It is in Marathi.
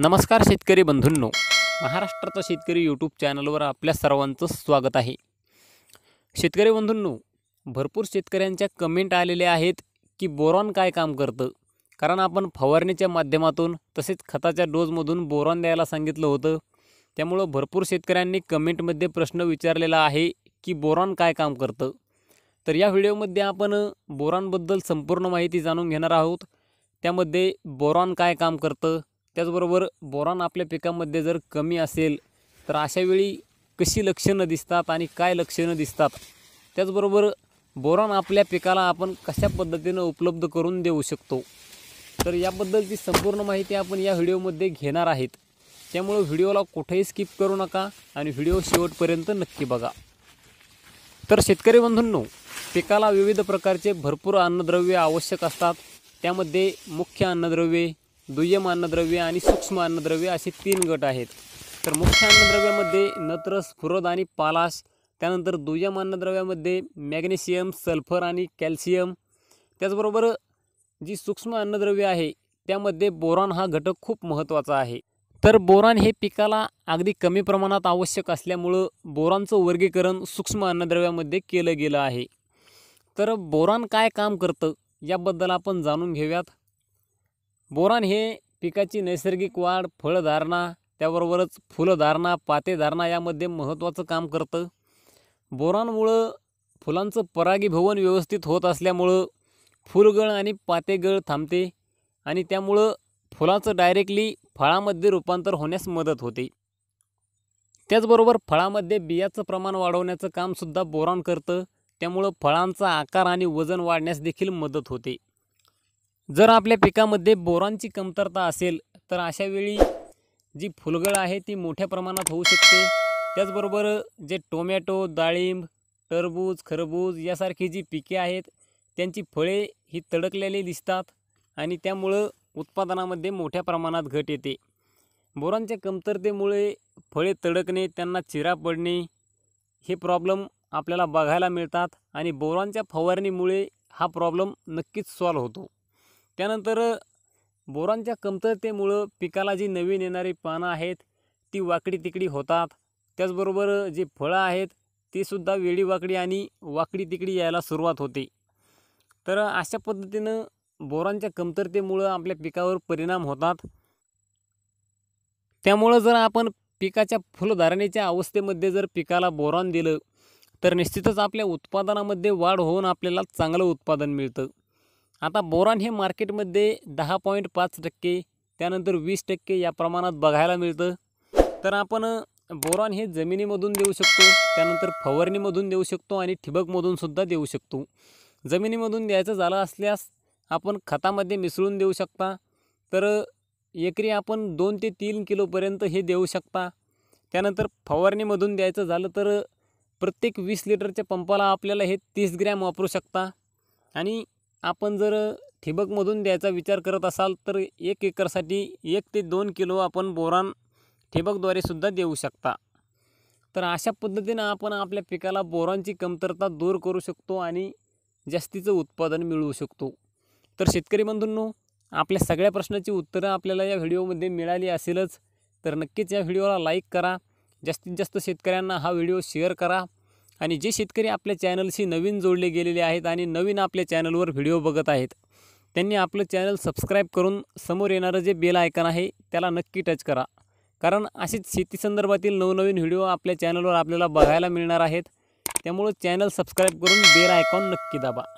नमस्कार शेतकरी बंधूंनो महाराष्ट्राचा शेतकरी यूट्यूब चॅनलवर आपल्या सर्वांचं स्वागत आहे शेतकरी बंधूंनो भरपूर शेतकऱ्यांच्या कमेंट आलेल्या आहेत की बोरॉन काय काम करतं कारण आपण फवारणीच्या माध्यमातून तसेच खताच्या डोजमधून बोरॉन द्यायला सांगितलं होतं त्यामुळं भरपूर शेतकऱ्यांनी कमेंटमध्ये प्रश्न विचारलेला आहे की बोरॉन काय काम करतं तर या व्हिडिओमध्ये आपण बोरॉनबद्दल संपूर्ण माहिती जाणून घेणार आहोत त्यामध्ये बोरॉन काय काम करतं त्याचबरोबर बोरान आपल्या पिकामध्ये जर कमी असेल तर अशावेळी कशी लक्षणं दिसतात आणि काय लक्षणं दिसतात त्याचबरोबर बोरॉन आपल्या पिकाला आपण कशा पद्धतीनं उपलब्ध करून देऊ शकतो तर याबद्दलची संपूर्ण माहिती आपण या व्हिडिओमध्ये घेणार आहेत त्यामुळं व्हिडिओला कुठेही स्किप करू नका आणि व्हिडिओ शेवटपर्यंत नक्की बघा तर शेतकरी बंधूंनो पिकाला विविध प्रकारचे भरपूर अन्नद्रव्ये आवश्यक असतात त्यामध्ये मुख्य अन्नद्रव्ये दुय्यम अन्नद्रव्य आणि सूक्ष्म अन्नद्रव्य असे तीन गट आहेत तर मुख्य अन्नद्रव्यामध्ये नत्रस फुरद आणि पालाश त्यानंतर दुय्यम अन्नद्रव्यामध्ये मॅग्नेशियम सल्फर आणि कॅल्शियम त्याचबरोबर जी सूक्ष्म अन्नद्रव्य आहे त्यामध्ये बोरॉन हा घटक खूप महत्त्वाचा आहे तर बोरॉन हे पिकाला अगदी कमी प्रमाणात आवश्यक असल्यामुळं बोरॉनचं वर्गीकरण सूक्ष्म अन्नद्रव्यामध्ये केलं गेलं आहे तर बोरॉन काय काम करतं याबद्दल आपण जाणून घेऊयात बोरान हे पिकाची नैसर्गिक वाढ फळधारणा त्याबरोबरच फुलधारणा पातेधारणा यामध्ये महत्त्वाचं काम करतं बोरानमुळं फुलांचं परागीभवन व्यवस्थित होत असल्यामुळं फुलगळ आणि पातेगळ थांबते आणि त्यामुळं फुलाचं डायरेक्टली फळामध्ये रूपांतर होण्यास मदत होते त्याचबरोबर फळामध्ये बियाचं प्रमाण वाढवण्याचं कामसुद्धा बोरॉन करतं त्यामुळं फळांचा आकार आणि वजन वाढण्यास देखील मदत होते जर आपल्या पिकामध्ये बोरांची कमतरता असेल तर अशावेळी जी फुलगळ आहे ती मोठ्या प्रमाणात होऊ शकते त्याचबरोबर जे टोमॅटो डाळिंब टरबूज खरबूज यासारखी जी पिके आहेत त्यांची फळे ही तडकलेली दिसतात आणि त्यामुळं उत्पादनामध्ये मोठ्या प्रमाणात घट येते बोरांच्या कमतरतेमुळे फळे तडकणे त्यांना चिरा पडणे हे प्रॉब्लम आपल्याला बघायला मिळतात आणि बोरांच्या फवारणीमुळे हा प्रॉब्लम नक्कीच सॉल्व होतो त्यानंतर बोरांच्या कमतरतेमुळं पिकाला जी नवीन येणारी पानं आहेत ती वाकडी तिकडी होतात त्याचबरोबर जे फळं आहेत तीसुद्धा वाकडी आणि वाकडी तिकडी यायला सुरुवात होते तर अशा पद्धतीनं बोरांच्या कमतरतेमुळं आपल्या पिकावर परिणाम होतात त्यामुळं जर आपण पिकाच्या फुलधारणेच्या अवस्थेमध्ये जर पिकाला बोरान दिलं तर निश्चितच आपल्या उत्पादनामध्ये वाढ होऊन आपल्याला चांगलं उत्पादन मिळतं आता बोरान हे मार्केटमध्ये दहा पॉईंट पाच टक्के त्यानंतर वीस टक्के या प्रमाणात बघायला मिळतं तर आपण बोरान हे जमिनीमधून देऊ शकतो त्यानंतर फवारणीमधून देऊ शकतो आणि ठिबकमधूनसुद्धा देऊ शकतो जमिनीमधून द्यायचं झालं असल्यास आपण खतामध्ये मिसळून देऊ शकता तर एकरी आपण दोन ते तीन किलोपर्यंत हे देऊ शकता त्यानंतर फवारणीमधून द्यायचं झालं तर प्रत्येक वीस लिटरच्या पंपाला आपल्याला हे तीस ग्रॅम वापरू शकता आणि आपण जर ठिबकमधून द्यायचा विचार करत असाल तर एक एकरसाठी एक ते दोन किलो आपण बोरान ठिबकद्वारे सुद्धा देऊ शकता तर अशा पद्धतीनं आपण आपल्या पिकाला बोरांची कमतरता दूर करू शकतो आणि जास्तीचं उत्पादन मिळवू शकतो तर शेतकरी बंधूंनो आपल्या सगळ्या प्रश्नाची उत्तरं आपल्याला या व्हिडिओमध्ये मिळाली असेलच तर नक्कीच या व्हिडिओला लाईक करा जास्तीत जास्त शेतकऱ्यांना हा व्हिडिओ शेअर करा आणि जे शेतकरी आपल्या चैनल नवीन जोडले गेलेले आहेत आणि नवीन आपल्या चॅनलवर व्हिडिओ बघत आहेत त्यांनी आपलं चॅनल सबस्क्राईब समोर येणारं जे बेल आयकन है त्याला नक्की टच करा कारण असेच शेतीसंदर्भातील नवनवीन व्हिडिओ आपल्या चॅनलवर अपने बघायला मिलना आहेत त्यामुळं चॅनल सबस्क्राईब करून बेल आयकॉन नक्की दाबा